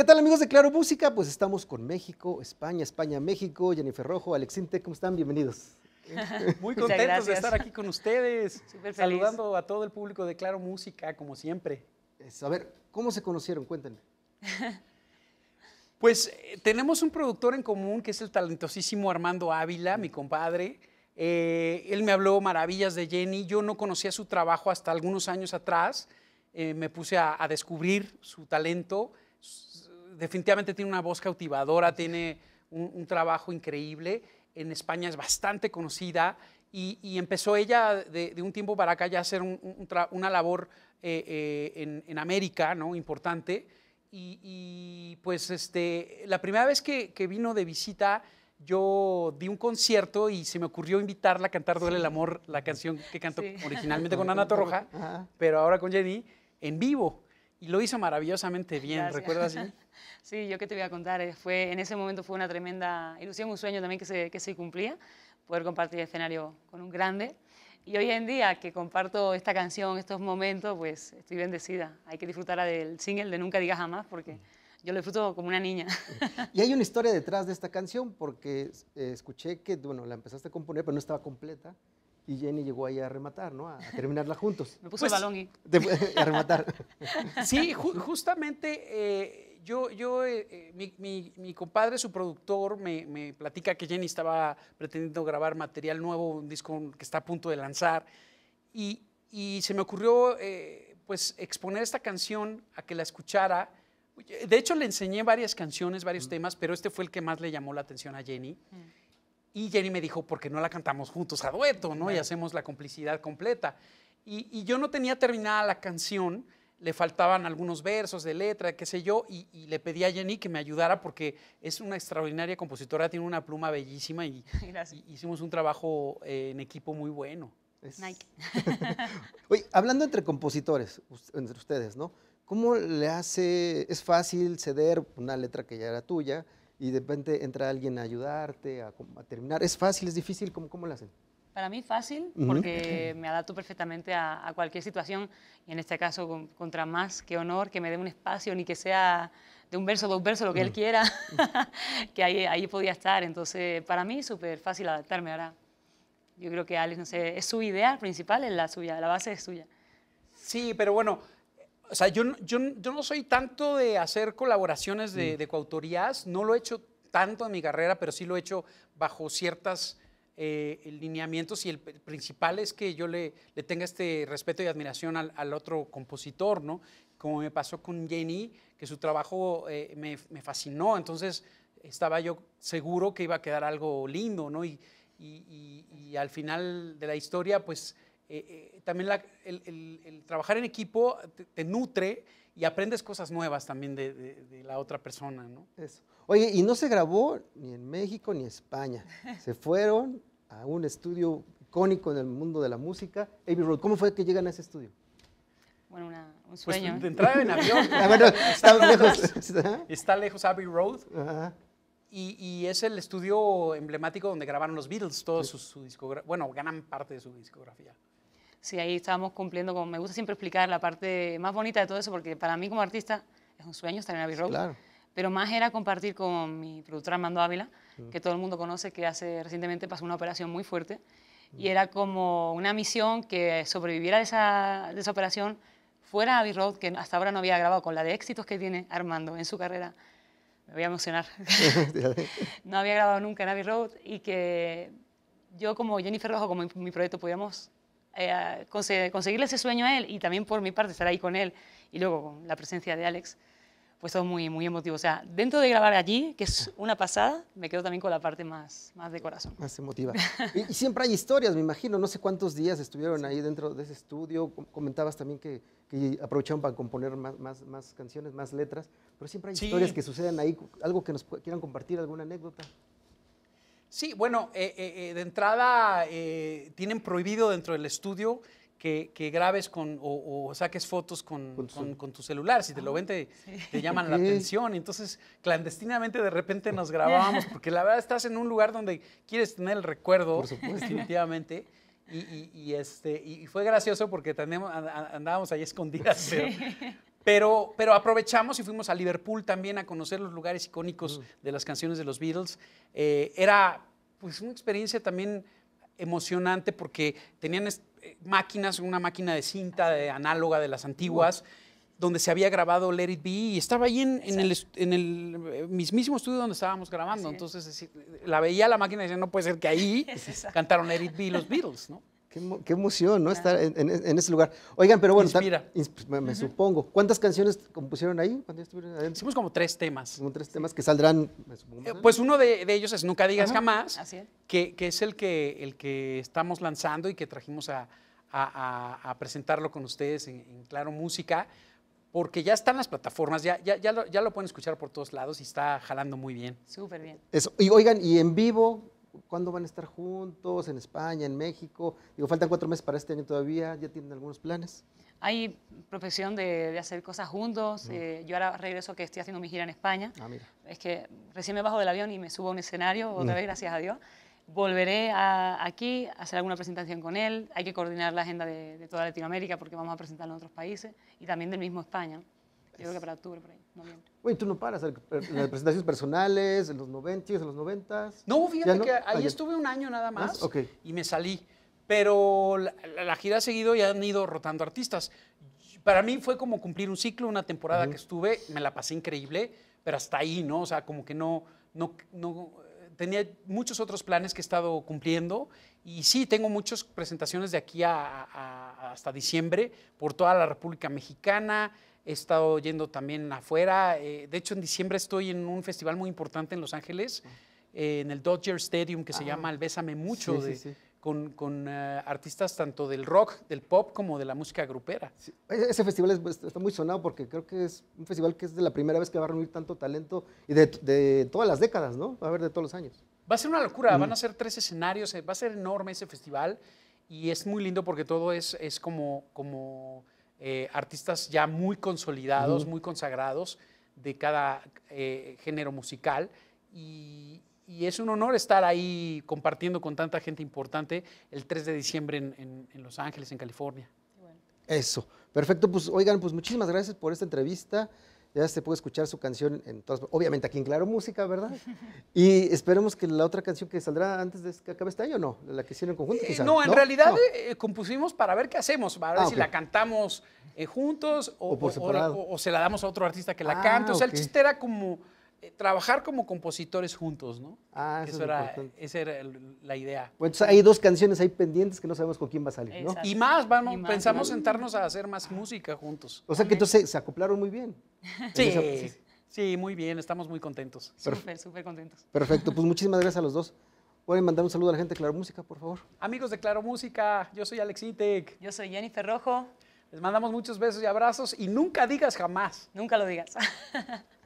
¿Qué tal amigos de Claro Música? Pues estamos con México, España, España, México, Jennifer Rojo, Alex ¿cómo están? Bienvenidos. Muy contentos de estar aquí con ustedes. Saludando a todo el público de Claro Música, como siempre. a ver, ¿cómo se conocieron? Cuéntenme. Pues eh, tenemos un productor en común que es el talentosísimo Armando Ávila, mi compadre. Eh, él me habló maravillas de Jenny. Yo no conocía su trabajo hasta algunos años atrás. Eh, me puse a, a descubrir su talento definitivamente tiene una voz cautivadora, tiene un, trabajo increíble. En España es bastante conocida y, empezó ella de, un tiempo para acá ya a hacer una labor eh, eh, en, América, ¿no? Importante. Y, pues este, la primera vez que, vino de visita, yo di un concierto y se me ocurrió invitarla a cantar Duele el Amor, la canción que canto originalmente con Ana Torroja, pero ahora con Jenny, en vivo. Y lo hizo maravillosamente bien, ¿recuerdas? Sí? yo que te voy a contar, eh, fue, en ese momento fue una tremenda ilusión, un sueño también que se, que se cumplía, poder compartir el escenario con un grande. Y hoy en día que comparto esta canción, estos momentos, pues estoy bendecida. Hay que disfrutar del single de Nunca Digas Jamás porque yo lo disfruto como una niña. Y hay una historia detrás de esta canción porque eh, escuché que, bueno, la empezaste a componer, pero no estaba completa y Jenny llegó ahí a rematar, ¿no? A, terminarla juntos. Me puse el pues, balón y... a rematar. sí, justamente eh, yo, yo eh, eh, mi, compadre, su productor, me, platica que Jenny estaba pretendiendo grabar material nuevo, un disco que está a punto de lanzar, y, se me ocurrió, pues, exponer esta canción a que la escuchara. De hecho, le enseñé varias canciones, varios mm. temas, pero este fue el que más le llamó la atención a Jenny. Mm. Y Jenny me dijo, porque no la cantamos juntos a dueto, ¿no? Y hacemos la complicidad completa. Y, yo no tenía terminada la canción, le faltaban algunos versos de letra, qué sé yo, y, le pedí a Jenny que me ayudara porque es una extraordinaria compositora, tiene una pluma bellísima y, hicimos un trabajo eh, en equipo muy bueno. Nike. Oye, hablando entre compositores, entre ustedes, ¿no? ¿Cómo le hace, es fácil ceder una letra que ya era tuya? y de repente entra alguien a ayudarte, a, terminar. ¿Es fácil, es difícil? ¿Cómo, cómo lo hacen? Para mí fácil, porque me adapto perfectamente a, cualquier situación, y en este caso contra más que honor, que me dé un espacio, ni que sea de un verso, dos versos, lo que él mm. quiera, que ahí, ahí podía estar. Entonces, para mí súper fácil adaptarme ahora. Yo creo que Alex, no sé, es su idea principal, es la suya, la base es suya. Sí, pero bueno, o sea, yo, no soy tanto de hacer colaboraciones mm. de, coautorías, no lo he hecho tanto en mi carrera, pero sí lo he hecho bajo ciertos eh, lineamientos y el principal es que yo le, tenga este respeto y admiración al, otro compositor, ¿no? Como me pasó con Jenny, que su trabajo eh, me, fascinó, entonces estaba yo seguro que iba a quedar algo lindo, ¿no? y al final de la historia, pues eh, eh, también el, trabajar en equipo te, nutre y aprendes cosas nuevas también de, la otra persona, ¿no? Oye, y no se grabó ni en México ni en España. se fueron a un estudio icónico en el mundo de la música, Abbey Road. ¿Cómo fue que llegan a ese estudio? Bueno, un pues, sueño. Pues, entrada en avión. Ah, está lejos. Abbey Road. Y, es el estudio emblemático donde grabaron los Beatles, todos su, Bueno, ganan parte de su discografía si ahí estábamos cumpliendo como Me gusta siempre explicar la parte más bonita de todo eso, porque para mí como artista es un sueño estar en Abbey Road. Pero más era compartir con mi productor Armando Ávila, mm. que todo el mundo conoce, que hace recientemente pasó una operación muy fuerte. Y mm. era como una misión que sobreviviera de esa, operación fuera Abbey Road, que hasta ahora no había grabado, con la de éxitos que tiene Armando en su carrera. Me voy a emocionar. no había grabado nunca en Abbey Road y que yo como Jennifer Rojo, como mi, proyecto, podíamos eh, conseguirle ese sueño a él y también por mi parte estar ahí con él y luego con la presencia de Alex, pues todo muy, muy emotivo. O sea, dentro de grabar allí, que es una pasada, me quedo también con la parte más, más de corazón. Más emotiva. y, siempre hay historias, me imagino. No sé cuántos días estuvieron ahí dentro de ese estudio. Comentabas también que, aprovecharon para componer más, más, más, canciones, más letras. Pero siempre hay historias que suceden ahí. Algo que nos quieran compartir, alguna anécdota. Sí, bueno, eh, eh, eh, de entrada tienen prohibido dentro del estudio que, grabes con o, saques fotos con, tu celular. Si te lo ah, ven, te, llaman la atención. Entonces, clandestinamente de repente nos grabábamos, porque la verdad estás en un lugar donde quieres tener el recuerdo, definitivamente. Y, este, y fue gracioso porque andábamos ahí escondidas. Pero, aprovechamos y fuimos a Liverpool también a conocer los lugares icónicos mm. de las canciones de los Beatles. Eh, era pues, una experiencia también emocionante porque tenían eh, máquinas, una máquina de cinta de análoga de las antiguas, donde se había grabado Let It Be y estaba ahí en, el, eh, mismísimo estudio donde estábamos grabando. Entonces la veía la máquina y decía, no puede ser que ahí cantaron Let It Be los Beatles, ¿no? Qué, emoción, ¿no? Estar en, ese lugar. Oigan, pero bueno, pues, me, supongo. ¿cuántas canciones compusieron ahí Hicimos como tres temas. Como tres temas que saldrán, me supongo. Eh, pues uno de, ellos es Nunca Digas Jamás, Que, es el que, el que estamos lanzando y que trajimos a, presentarlo con ustedes en, Claro Música, porque ya están las plataformas, ya, ya, lo, pueden escuchar por todos lados y está jalando muy bien. Súper bien. Y oigan, y en vivo, ¿Cuándo van a estar juntos? ¿En España? ¿En México? Digo, faltan cuatro meses para este año todavía. ¿Ya tienen algunos planes? Hay profesión de, hacer cosas juntos. Mm. Eh, yo ahora regreso que estoy haciendo mi gira en España. Ah, es que recién me bajo del avión y me subo a un escenario, otra mm. vez, gracias a Dios. Volveré aquí a hacer alguna presentación con él. Hay que coordinar la agenda de, de toda Latinoamérica porque vamos a presentarlo en otros países y también del mismo España. Yo creo que para octubre, por ahí, noviembre. Oye, tú no paras, las presentaciones personales, en los 90, en los 90. No, fíjate que ahí ah, estuve un año nada ¿Ah? más y me salí. Pero la, gira ha seguido y han ido rotando artistas. Para mí fue como cumplir un ciclo, una temporada que estuve, me la pasé increíble, pero hasta ahí, ¿no? O sea, como que no, no, no tenía muchos otros planes que he estado cumpliendo y sí, tengo muchas presentaciones de aquí a, hasta diciembre por toda la República Mexicana he estado yendo también afuera. Eh, de hecho, en diciembre estoy en un festival muy importante en Los Ángeles, ah. eh, en el Dodger Stadium, que se ah. llama El Bésame Mucho, con, eh, artistas tanto del rock, del pop, como de la música grupera. Ese festival pues, está muy sonado porque creo que es un festival que es de la primera vez que va a reunir tanto talento y de, todas las décadas, ¿no? Va a haber de todos los años. Va a ser una locura, van a mm. ser tres escenarios, va a ser enorme ese festival y es muy lindo porque todo es, es como... como eh, artistas ya muy consolidados, muy consagrados de cada eh, género musical. Y, es un honor estar ahí compartiendo con tanta gente importante el 3 de diciembre en, Los Ángeles, en California. Eso, perfecto. Pues oigan, pues muchísimas gracias por esta entrevista ya se puede escuchar su canción en todas, obviamente aquí en Claro Música, ¿verdad? Y esperemos que la otra canción que saldrá antes de que acabe este año, ¿no? La que hicieron en conjunto, eh, no, en realidad eh, compusimos para ver qué hacemos, para ver ah, si la cantamos eh, juntos o, se la damos a otro artista que la ah, cante. O sea, el chiste era como eh, trabajar como compositores juntos, ¿no? Ah, eso, era, Esa era la idea. pues hay dos canciones ahí pendientes que no sabemos con quién va a salir, ¿no? Y más, vamos, pensamos sentarnos a hacer más música juntos. O sea que entonces se acoplaron muy bien. sí. sí. Sí, muy bien, estamos muy contentos. Súper, súper contentos. Perfecto, pues muchísimas gracias a los dos. Pueden mandar un saludo a la gente de Claro Música, por favor. Amigos de Claro Música, yo soy Alex Itek. Yo soy Jennifer Rojo. Les mandamos muchos besos y abrazos y nunca digas jamás. Nunca lo digas.